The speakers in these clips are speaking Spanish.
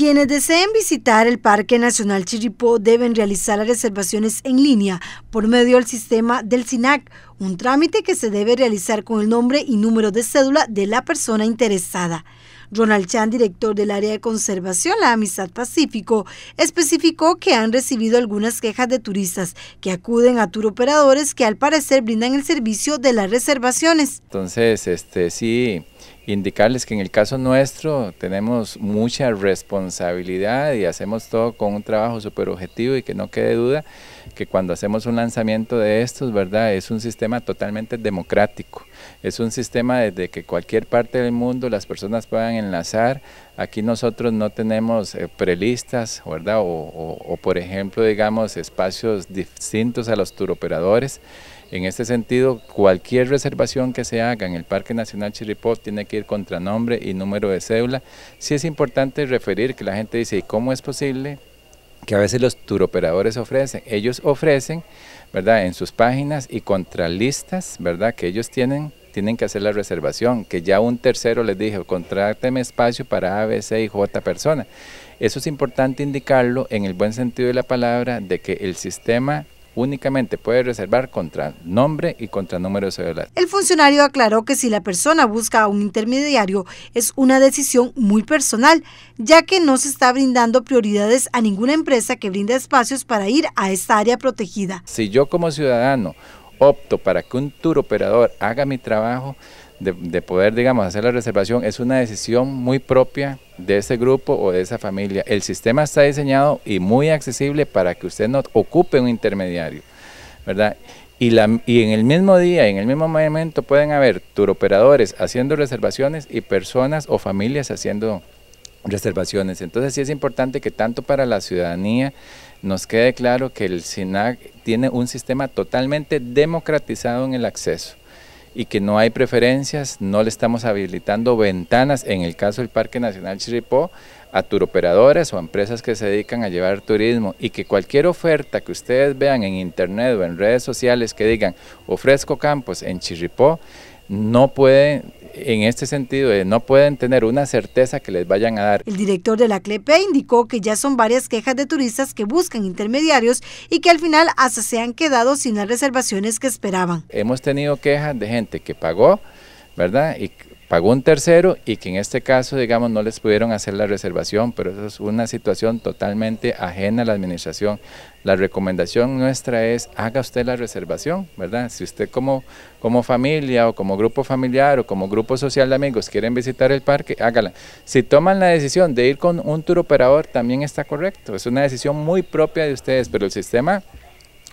Quienes deseen visitar el Parque Nacional Chiripó deben realizar las reservaciones en línea por medio del sistema del SINAC, un trámite que se debe realizar con el nombre y número de cédula de la persona interesada. Ronald Chan, director del área de conservación La Amistad Pacífico, especificó que han recibido algunas quejas de turistas que acuden a tour operadores que al parecer brindan el servicio de las reservaciones. Entonces, este sí indicarles que en el caso nuestro tenemos mucha responsabilidad y hacemos todo con un trabajo súper objetivo y que no quede duda que cuando hacemos un lanzamiento de estos, ¿verdad? Es un sistema totalmente democrático, es un sistema desde que cualquier parte del mundo las personas puedan enlazar. Aquí nosotros no tenemos eh, prelistas, ¿verdad? O, o por ejemplo, digamos, espacios distintos a los turoperadores. En este sentido, cualquier reservación que se haga en el Parque Nacional Chirripó tiene que ir contra nombre y número de cédula. Sí es importante referir que la gente dice, ¿y cómo es posible? que a veces los turoperadores ofrecen. Ellos ofrecen, ¿verdad?, en sus páginas y listas, ¿verdad?, que ellos tienen, tienen que hacer la reservación, que ya un tercero les dijo, contráteme espacio para A, B, C y J persona. Eso es importante indicarlo en el buen sentido de la palabra, de que el sistema únicamente puede reservar contra nombre y contra número de celular. El funcionario aclaró que si la persona busca a un intermediario es una decisión muy personal, ya que no se está brindando prioridades a ninguna empresa que brinda espacios para ir a esta área protegida. Si yo como ciudadano opto para que un tour operador haga mi trabajo, de, poder, digamos, hacer la reservación es una decisión muy propia de ese grupo o de esa familia. El sistema está diseñado y muy accesible para que usted no ocupe un intermediario, ¿verdad? Y, la, y en el mismo día, en el mismo momento pueden haber turoperadores haciendo reservaciones y personas o familias haciendo reservaciones. Entonces sí es importante que tanto para la ciudadanía nos quede claro que el SINAC tiene un sistema totalmente democratizado en el acceso y que no hay preferencias, no le estamos habilitando ventanas, en el caso del Parque Nacional Chirripó, a turoperadores o empresas que se dedican a llevar turismo y que cualquier oferta que ustedes vean en internet o en redes sociales que digan ofrezco campos en Chirripó, no puede en este sentido no pueden tener una certeza que les vayan a dar. El director de la CLEPE indicó que ya son varias quejas de turistas que buscan intermediarios y que al final hasta se han quedado sin las reservaciones que esperaban. Hemos tenido quejas de gente que pagó, ¿verdad? pagó un tercero y que en este caso, digamos, no les pudieron hacer la reservación, pero eso es una situación totalmente ajena a la administración. La recomendación nuestra es haga usted la reservación, ¿verdad? Si usted como, como familia o como grupo familiar o como grupo social de amigos quieren visitar el parque, hágala. Si toman la decisión de ir con un tour operador, también está correcto. Es una decisión muy propia de ustedes, pero el sistema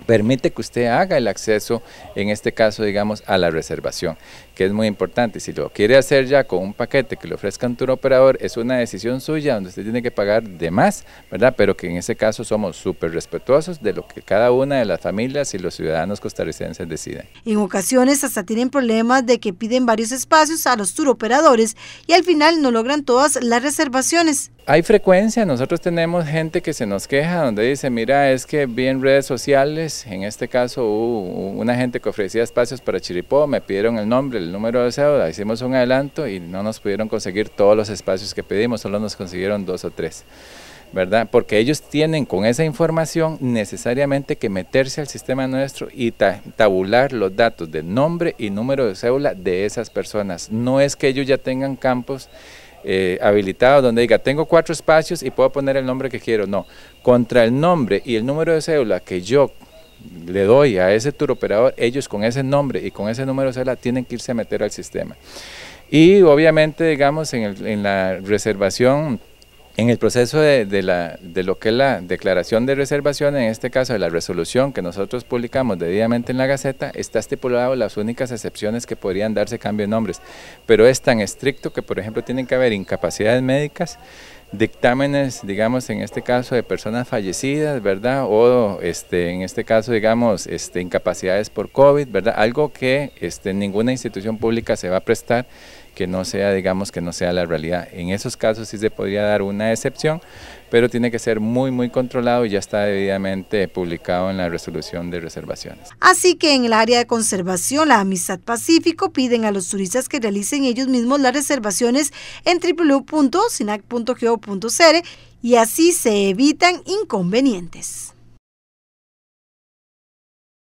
permite que usted haga el acceso, en este caso, digamos, a la reservación, que es muy importante. Si lo quiere hacer ya con un paquete que le ofrezca un tour operador, es una decisión suya donde usted tiene que pagar de más, ¿verdad? Pero que en ese caso somos súper respetuosos de lo que cada una de las familias y los ciudadanos costarricenses deciden. En ocasiones hasta tienen problemas de que piden varios espacios a los tour operadores y al final no logran todas las reservaciones hay frecuencia, nosotros tenemos gente que se nos queja, donde dice, mira, es que vi en redes sociales en este caso hubo una gente que ofrecía espacios para Chiripó, me pidieron el nombre, el número de cédula, hicimos un adelanto y no nos pudieron conseguir todos los espacios que pedimos, solo nos consiguieron dos o tres. ¿verdad? Porque ellos tienen con esa información necesariamente que meterse al sistema nuestro y tabular los datos de nombre y número de cédula de esas personas. No es que ellos ya tengan campos eh, habilitados donde diga, tengo cuatro espacios y puedo poner el nombre que quiero. No, contra el nombre y el número de cédula que yo le doy a ese tour operador, ellos con ese nombre y con ese número de tienen que irse a meter al sistema. Y obviamente, digamos, en, el, la reservación, en el proceso de, de, de, lo que es la declaración de reservación, en este caso de la resolución que nosotros publicamos debidamente en la Gaceta, está estipulado las únicas excepciones que podrían darse cambio de nombres, pero es tan estricto que, por ejemplo, tienen que haber incapacidades médicas, dictámenes, digamos, en este caso de personas fallecidas, ¿verdad? O este, en este caso, digamos, este, incapacidades por COVID, ¿verdad? Algo que este, ninguna institución pública se va a prestar que no sea, digamos, que no sea la realidad. En esos casos sí se podría dar una excepción, pero tiene que ser muy, muy controlado y ya está debidamente publicado en la resolución de reservaciones. Así que en el área de conservación, la Amistad Pacífico piden a los turistas que realicen ellos mismos las reservaciones en www.sinac.geo.cere y así se evitan inconvenientes.